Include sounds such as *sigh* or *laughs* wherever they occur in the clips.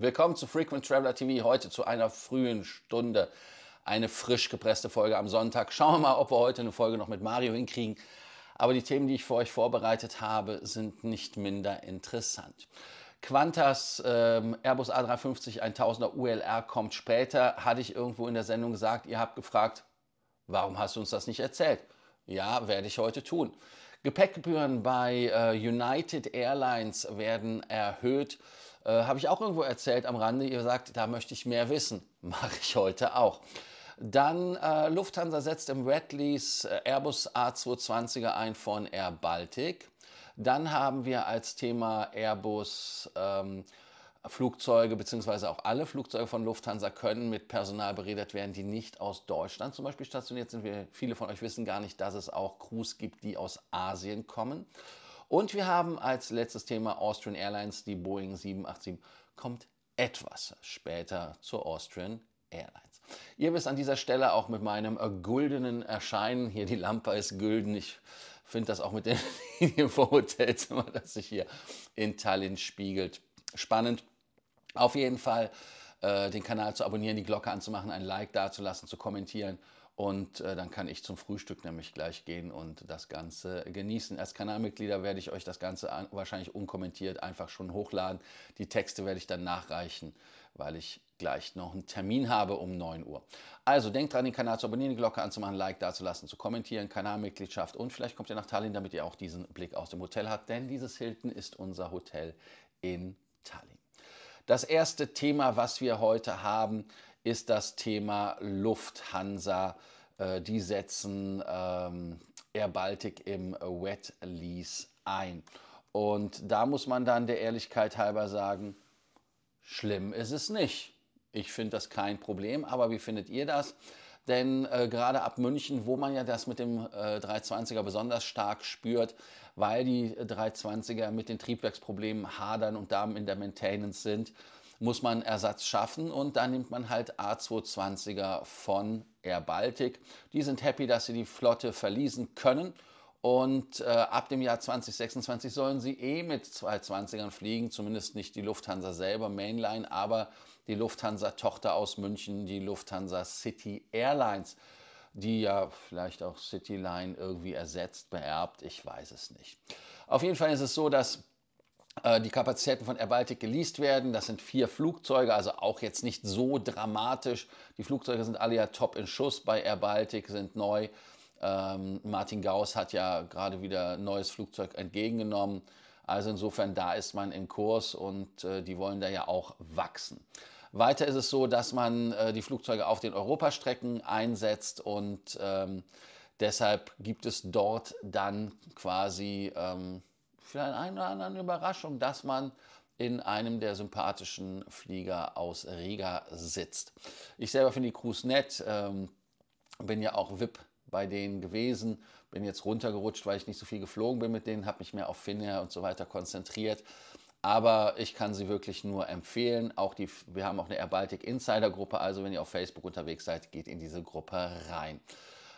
Willkommen zu Frequent Traveler TV, heute zu einer frühen Stunde. Eine frisch gepresste Folge am Sonntag. Schauen wir mal, ob wir heute eine Folge noch mit Mario hinkriegen. Aber die Themen, die ich für euch vorbereitet habe, sind nicht minder interessant. Qantas ähm, Airbus A350 1000er ULR kommt später. Hatte ich irgendwo in der Sendung gesagt, ihr habt gefragt, warum hast du uns das nicht erzählt? Ja, werde ich heute tun. Gepäckgebühren bei äh, United Airlines werden erhöht. Äh, Habe ich auch irgendwo erzählt am Rande, ihr sagt, da möchte ich mehr wissen. *laughs* Mache ich heute auch. Dann äh, Lufthansa setzt im Redlease äh, Airbus A220er ein von Air Baltic. Dann haben wir als Thema Airbus ähm, Flugzeuge beziehungsweise auch alle Flugzeuge von Lufthansa können mit Personal beredet werden, die nicht aus Deutschland zum Beispiel stationiert sind. Wir, viele von euch wissen gar nicht, dass es auch Crews gibt, die aus Asien kommen. Und wir haben als letztes Thema Austrian Airlines. Die Boeing 787 kommt etwas später zur Austrian Airlines. Ihr wisst an dieser Stelle auch mit meinem güldenen Erscheinen, hier die Lampe ist gülden, ich finde das auch mit der Linie *laughs* vor Hotelzimmer, das sich hier in Tallinn spiegelt, spannend. Auf jeden Fall äh, den Kanal zu abonnieren, die Glocke anzumachen, ein Like dazulassen, zu kommentieren und äh, dann kann ich zum Frühstück nämlich gleich gehen und das Ganze genießen. Als Kanalmitglieder werde ich euch das Ganze an, wahrscheinlich unkommentiert einfach schon hochladen. Die Texte werde ich dann nachreichen, weil ich gleich noch einen Termin habe um 9 Uhr. Also denkt dran, den Kanal zu abonnieren, die Glocke anzumachen, Like dazulassen, zu kommentieren, Kanalmitgliedschaft und vielleicht kommt ihr nach Tallinn, damit ihr auch diesen Blick aus dem Hotel habt, denn dieses Hilton ist unser Hotel in Tallinn. Das erste Thema, was wir heute haben, ist das Thema Lufthansa. Äh, die setzen ähm, Air Baltic im Wet Lease ein. Und da muss man dann der Ehrlichkeit halber sagen, schlimm ist es nicht. Ich finde das kein Problem, aber wie findet ihr das? Denn äh, gerade ab München, wo man ja das mit dem äh, 320er besonders stark spürt, weil die 320er äh, mit den Triebwerksproblemen hadern und da in der Maintenance sind, muss man Ersatz schaffen und dann nimmt man halt A220er von Air Baltic. Die sind happy, dass sie die Flotte verließen können und äh, ab dem Jahr 2026 sollen sie eh mit 220ern fliegen, zumindest nicht die Lufthansa selber, Mainline, aber die Lufthansa-Tochter aus München, die Lufthansa City Airlines, die ja vielleicht auch Cityline irgendwie ersetzt, beerbt, ich weiß es nicht. Auf jeden Fall ist es so, dass äh, die Kapazitäten von Air Baltic geleast werden. Das sind vier Flugzeuge, also auch jetzt nicht so dramatisch. Die Flugzeuge sind alle ja top in Schuss bei Air Baltic, sind neu. Ähm, Martin Gauss hat ja gerade wieder neues Flugzeug entgegengenommen. Also insofern, da ist man im Kurs und äh, die wollen da ja auch wachsen. Weiter ist es so, dass man äh, die Flugzeuge auf den Europastrecken einsetzt und ähm, deshalb gibt es dort dann quasi ähm, vielleicht eine oder anderen Überraschung, dass man in einem der sympathischen Flieger aus Riga sitzt. Ich selber finde die Crews nett, ähm, bin ja auch VIP bei denen gewesen, bin jetzt runtergerutscht, weil ich nicht so viel geflogen bin mit denen, habe mich mehr auf Finnair und so weiter konzentriert. Aber ich kann sie wirklich nur empfehlen. Auch die, wir haben auch eine Air Insider Gruppe, also wenn ihr auf Facebook unterwegs seid, geht in diese Gruppe rein.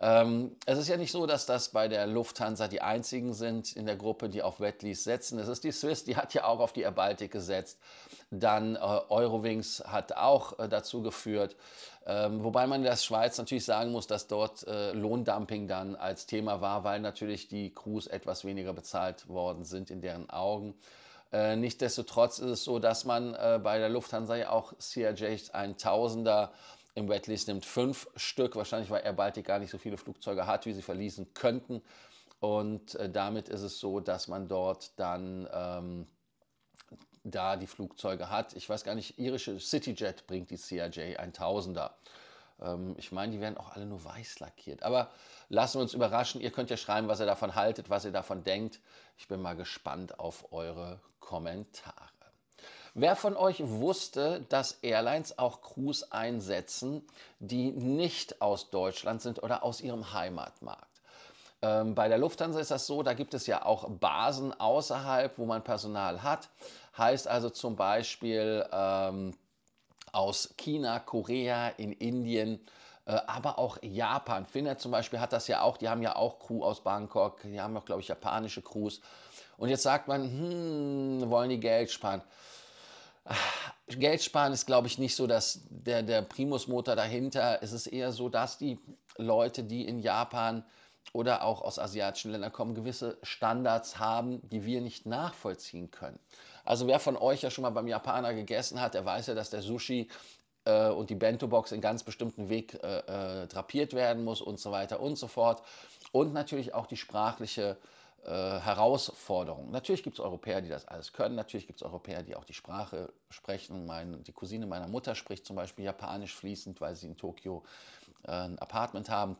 Ähm, es ist ja nicht so, dass das bei der Lufthansa die einzigen sind in der Gruppe, die auf Wetlease setzen. Es ist die Swiss, die hat ja auch auf die Erbaltik gesetzt. Dann äh, Eurowings hat auch äh, dazu geführt. Ähm, wobei man in der Schweiz natürlich sagen muss, dass dort äh, Lohndumping dann als Thema war, weil natürlich die Crews etwas weniger bezahlt worden sind in deren Augen. Äh, Nichtsdestotrotz ist es so, dass man äh, bei der Lufthansa ja auch CRJ 1000er im Wetlease nimmt fünf Stück, wahrscheinlich weil Air Baltic gar nicht so viele Flugzeuge hat, wie sie verließen könnten. Und äh, damit ist es so, dass man dort dann ähm, da die Flugzeuge hat. Ich weiß gar nicht, irische Cityjet bringt die CRJ 1000er. Ähm, ich meine, die werden auch alle nur weiß lackiert. Aber lassen wir uns überraschen. Ihr könnt ja schreiben, was ihr davon haltet, was ihr davon denkt. Ich bin mal gespannt auf eure Kommentare. Wer von euch wusste, dass Airlines auch Crews einsetzen, die nicht aus Deutschland sind oder aus ihrem Heimatmarkt? Ähm, bei der Lufthansa ist das so, da gibt es ja auch Basen außerhalb, wo man Personal hat. Heißt also zum Beispiel ähm, aus China, Korea, in Indien, äh, aber auch Japan. Finnland zum Beispiel hat das ja auch, die haben ja auch Crew aus Bangkok, die haben auch, glaube ich, japanische Crews. Und jetzt sagt man, hm, wollen die Geld sparen? Geld sparen ist, glaube ich, nicht so dass der, der Primusmotor dahinter. Es ist eher so, dass die Leute, die in Japan oder auch aus asiatischen Ländern kommen, gewisse Standards haben, die wir nicht nachvollziehen können. Also wer von euch ja schon mal beim Japaner gegessen hat, der weiß ja, dass der Sushi äh, und die Bento-Box in ganz bestimmten Weg äh, äh, drapiert werden muss und so weiter und so fort. Und natürlich auch die sprachliche äh, äh, Herausforderung. Natürlich gibt es Europäer, die das alles können. Natürlich gibt es Europäer, die auch die Sprache sprechen. Meine, die Cousine meiner Mutter spricht zum Beispiel Japanisch fließend, weil sie in Tokio äh, ein Apartment haben.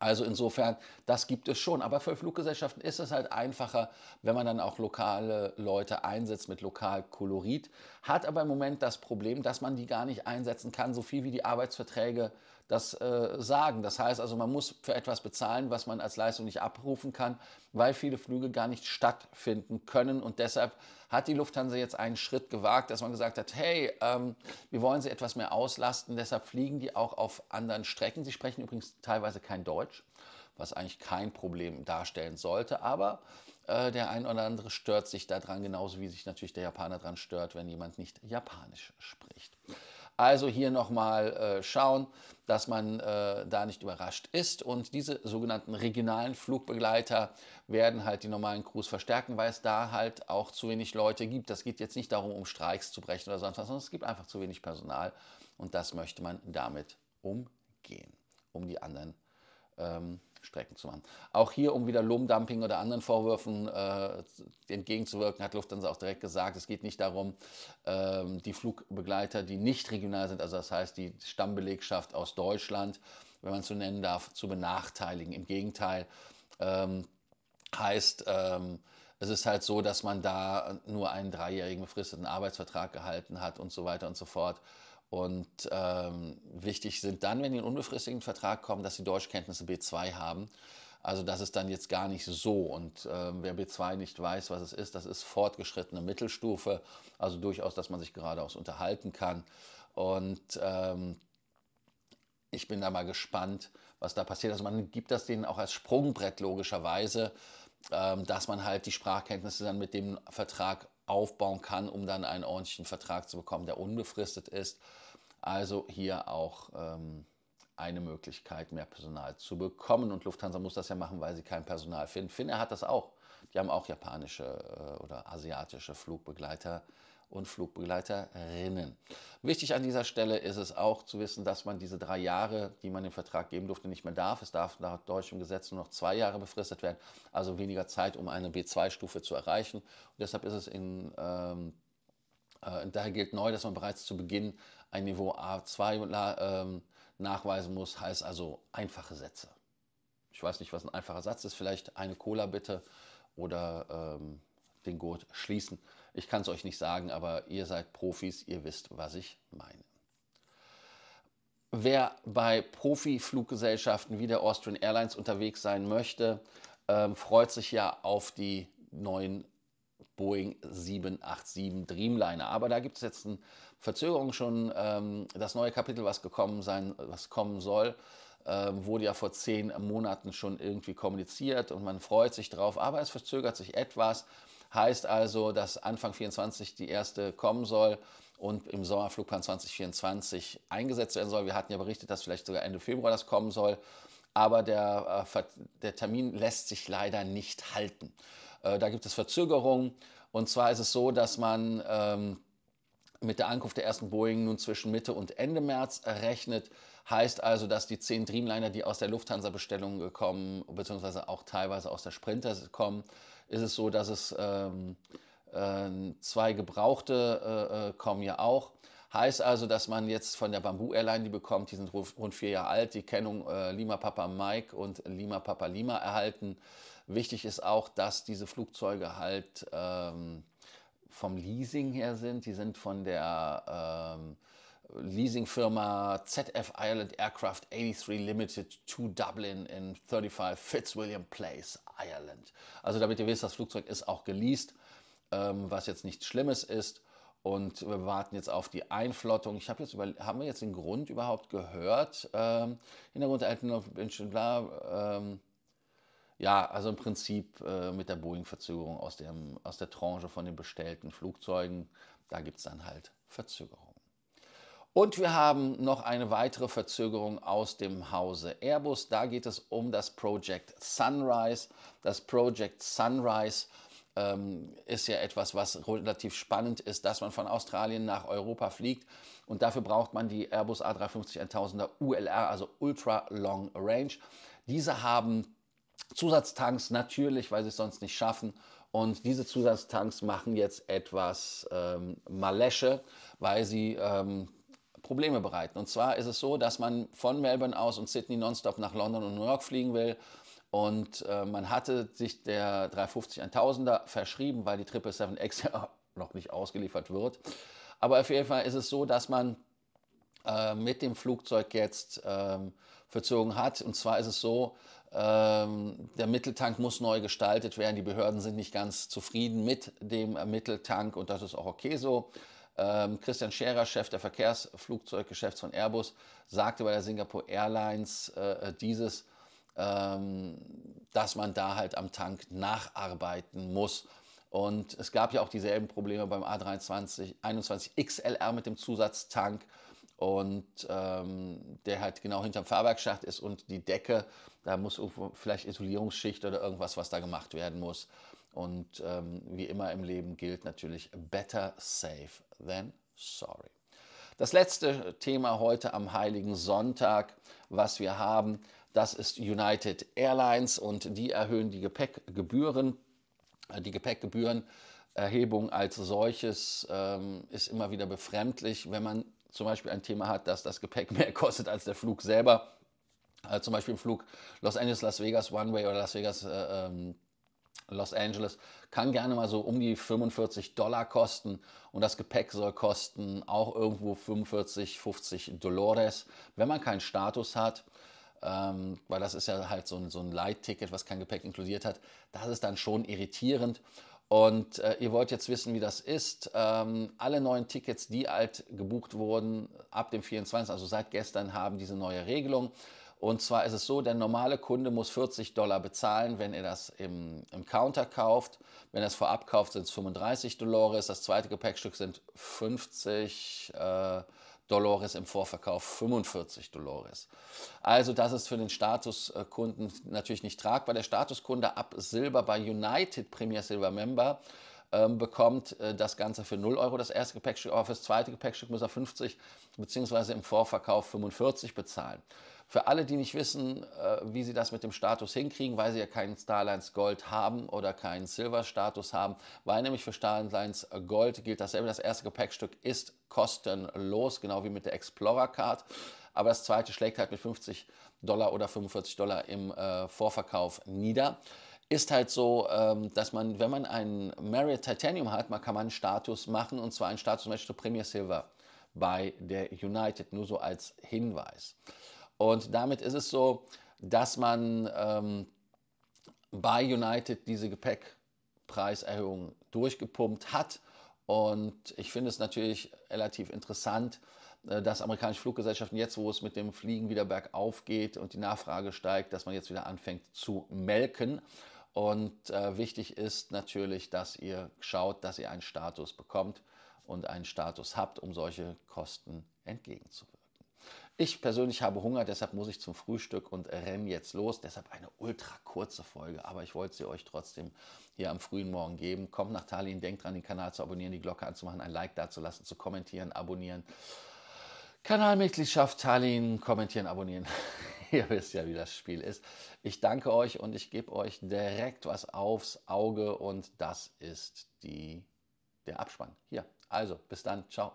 Also insofern, das gibt es schon. Aber für Fluggesellschaften ist es halt einfacher, wenn man dann auch lokale Leute einsetzt mit Lokalkolorit. Hat aber im Moment das Problem, dass man die gar nicht einsetzen kann, so viel wie die Arbeitsverträge äh, das äh, sagen. Das heißt also, man muss für etwas bezahlen, was man als Leistung nicht abrufen kann, weil viele Flüge gar nicht stattfinden können. Und deshalb hat die Lufthansa jetzt einen Schritt gewagt, dass man gesagt hat, hey, ähm, wir wollen sie etwas mehr auslasten, deshalb fliegen die auch auf anderen Strecken. Sie sprechen übrigens teilweise kein Deutsch, was eigentlich kein Problem darstellen sollte, aber äh, der ein oder andere stört sich daran, genauso wie sich natürlich der Japaner daran stört, wenn jemand nicht Japanisch spricht. Also hier nochmal äh, schauen, dass man äh, da nicht überrascht ist. Und diese sogenannten regionalen Flugbegleiter werden halt die normalen Crews verstärken, weil es da halt auch zu wenig Leute gibt. Das geht jetzt nicht darum, um Streiks zu brechen oder sonst was, sondern es gibt einfach zu wenig Personal. Und das möchte man damit umgehen, um die anderen zu ähm, Strecken zu machen. Auch hier, um wieder Lohndumping oder anderen Vorwürfen äh, entgegenzuwirken, hat Lufthansa auch direkt gesagt, es geht nicht darum, ähm, die Flugbegleiter, die nicht regional sind, also das heißt die Stammbelegschaft aus Deutschland, wenn man es so nennen darf, zu benachteiligen. Im Gegenteil, ähm, heißt, ähm, es ist halt so, dass man da nur einen dreijährigen befristeten Arbeitsvertrag gehalten hat und so weiter und so fort. Und ähm, wichtig sind dann, wenn die einen unbefristeten Vertrag kommen, dass sie Deutschkenntnisse B2 haben. Also das ist dann jetzt gar nicht so. Und äh, wer B2 nicht weiß, was es ist, das ist fortgeschrittene Mittelstufe. Also durchaus, dass man sich geradeaus unterhalten kann. Und ähm, ich bin da mal gespannt, was da passiert. Also man gibt das denen auch als Sprungbrett logischerweise, ähm, dass man halt die Sprachkenntnisse dann mit dem Vertrag aufbauen kann, um dann einen ordentlichen Vertrag zu bekommen, der unbefristet ist. Also hier auch ähm, eine Möglichkeit, mehr Personal zu bekommen. Und Lufthansa muss das ja machen, weil sie kein Personal finden. Finnair hat das auch. Die haben auch japanische äh, oder asiatische Flugbegleiter und Flugbegleiterinnen. Wichtig an dieser Stelle ist es auch zu wissen, dass man diese drei Jahre, die man den Vertrag geben durfte, nicht mehr darf. Es darf nach deutschem Gesetz nur noch zwei Jahre befristet werden, also weniger Zeit, um eine B2-Stufe zu erreichen. Und deshalb ist es in ähm, äh, daher gilt neu, dass man bereits zu Beginn ein Niveau A2 äh, nachweisen muss, heißt also einfache Sätze. Ich weiß nicht, was ein einfacher Satz ist, vielleicht eine Cola bitte oder ähm, den Gurt schließen. Ich kann es euch nicht sagen, aber ihr seid Profis, ihr wisst, was ich meine. Wer bei Profi-Fluggesellschaften wie der Austrian Airlines unterwegs sein möchte, ähm, freut sich ja auf die neuen Boeing 787 Dreamliner. Aber da gibt es jetzt eine Verzögerung schon, ähm, das neue Kapitel, was gekommen sein, was kommen soll ähm, wurde ja vor zehn Monaten schon irgendwie kommuniziert und man freut sich drauf, aber es verzögert sich etwas. Heißt also, dass Anfang 24 die erste kommen soll und im Sommerflugplan 2024 eingesetzt werden soll. Wir hatten ja berichtet, dass vielleicht sogar Ende Februar das kommen soll, aber der, äh, der Termin lässt sich leider nicht halten. Äh, da gibt es Verzögerungen und zwar ist es so, dass man ähm, mit der Ankunft der ersten Boeing nun zwischen Mitte und Ende März rechnet. Heißt also, dass die zehn Dreamliner, die aus der Lufthansa-Bestellung äh, kommen, beziehungsweise auch teilweise aus der Sprinter kommen, ist es so, dass es ähm, äh, zwei gebrauchte äh, äh, kommen ja auch. Heißt also, dass man jetzt von der Bamboo Airline, die bekommt, die sind rund vier Jahre alt, die Kennung äh, Lima Papa Mike und Lima Papa Lima erhalten. Wichtig ist auch, dass diese Flugzeuge halt ähm, vom Leasing her sind. Die sind von der ähm, leasingfirma ZF Ireland Aircraft 83 Limited to Dublin in 35 Fitzwilliam Place, Ireland. Also damit ihr wisst, das Flugzeug ist auch geleast, ähm, was jetzt nichts Schlimmes ist. Und wir warten jetzt auf die Einflottung. Ich habe jetzt über, haben wir jetzt den Grund überhaupt gehört? Ähm, Hintergrund bla. Ähm, ja, also im Prinzip äh, mit der Boeing-Verzögerung aus, dem, aus der Tranche von den bestellten Flugzeugen, da gibt es dann halt Verzögerung. Und wir haben noch eine weitere Verzögerung aus dem Hause Airbus. Da geht es um das Project Sunrise. Das Project Sunrise ähm, ist ja etwas, was relativ spannend ist, dass man von Australien nach Europa fliegt. Und dafür braucht man die Airbus A350-1000er ULR, also Ultra Long Range. Diese haben Zusatztanks natürlich, weil sie es sonst nicht schaffen. Und diese Zusatztanks machen jetzt etwas ähm, Malesche, weil sie ähm, Probleme bereiten. Und zwar ist es so, dass man von Melbourne aus und Sydney nonstop nach London und New York fliegen will. Und äh, man hatte sich der 350 1000er verschrieben, weil die 777X *laughs* ja noch nicht ausgeliefert wird. Aber auf jeden Fall ist es so, dass man äh, mit dem Flugzeug jetzt ähm, verzogen hat. Und zwar ist es so, ähm, der Mitteltank muss neu gestaltet werden. Die Behörden sind nicht ganz zufrieden mit dem äh, Mitteltank und das ist auch okay so. Ähm, Christian Scherer, Chef der Verkehrsflugzeuggeschäfts von Airbus, sagte bei der Singapore Airlines äh, äh, dieses, ähm, dass man da halt am Tank nacharbeiten muss. Und es gab ja auch dieselben Probleme beim A321 21 XLR mit dem Zusatztank und ähm, der halt genau hinterm Fahrwerksschacht ist und die Decke, da muss vielleicht Isolierungsschicht oder irgendwas, was da gemacht werden muss. Und ähm, wie immer im Leben gilt natürlich better safe than sorry. Das letzte Thema heute am heiligen Sonntag, was wir haben, das ist United Airlines und die erhöhen die Gepäckgebühren. Äh, die Gepäckgebührenerhebung als solches ähm, ist immer wieder befremdlich, wenn man zum Beispiel ein Thema hat, dass das Gepäck *laughs* mehr kostet als der Flug selber. Also zum Beispiel im Flug Los Angeles, Las Vegas, One Way oder Las Vegas, äh, ähm, Los Angeles. Kann gerne mal so um die 45 Dollar kosten und das Gepäck soll kosten auch irgendwo 45, 50 Dolores, wenn man keinen Status hat. Ähm, weil das ist ja halt so ein, so ein Light-Ticket, was kein Gepäck inkludiert hat. Das ist dann schon irritierend. Und äh, ihr wollt jetzt wissen, wie das ist. Ähm, alle neuen Tickets, die alt gebucht wurden ab dem 24., also seit gestern, haben diese neue Regelung. Und zwar ist es so, der normale Kunde muss 40 Dollar bezahlen, wenn er das im, im Counter kauft. Wenn er es vorab kauft, sind es 35 Dolores. Das zweite Gepäckstück sind 50 äh, Dolores, im Vorverkauf 45 Dolores. Also das ist für den Statuskunden natürlich nicht tragbar. Der Statuskunde ab Silber bei United Premier Silver Member ähm, bekommt äh, das Ganze für 0 Euro das erste Gepäckstück, aber das zweite Gepäckstück muss er 50 bzw. im Vorverkauf 45 bezahlen. Für alle, die nicht wissen, äh, wie sie das mit dem Status hinkriegen, weil sie ja keinen Starlines Gold haben oder keinen Silver-Status haben, weil nämlich für Starlines Gold gilt dasselbe, das erste Gepäckstück ist kostenlos, genau wie mit der Explorer Card. Aber das zweite schlägt halt mit 50 Dollar oder 45 Dollar im äh, Vorverkauf nieder ist halt so, ähm, dass man, wenn man einen Marriott Titanium hat, man kann man einen Status machen und zwar einen Status zum Beispiel Premier Silver bei der United, nur so als Hinweis. Und damit ist es so, dass man ähm, bei United diese Gepäckpreiserhöhung durchgepumpt hat. Und ich finde es natürlich relativ interessant, äh, dass amerikanische Fluggesellschaften jetzt, wo es mit dem Fliegen wieder bergauf geht und die Nachfrage steigt, dass man jetzt wieder anfängt zu melken. Und äh, wichtig ist natürlich, dass ihr schaut, dass ihr einen Status bekommt und einen Status habt, um solche Kosten entgegenzuwirken. Ich persönlich habe Hunger, deshalb muss ich zum Frühstück und renne jetzt los. Deshalb eine ultra kurze Folge, aber ich wollte sie euch trotzdem hier am frühen Morgen geben. Kommt nach Tallinn, denkt dran, den Kanal zu abonnieren, die Glocke anzumachen, ein Like dazulassen, zu kommentieren, abonnieren. Kanalmitgliedschaft teilen, kommentieren, abonnieren. *laughs* Ihr wisst ja, wie das Spiel ist. Ich danke euch und ich gebe euch direkt was aufs Auge und das ist die, der Abspann. Hier, also bis dann, ciao.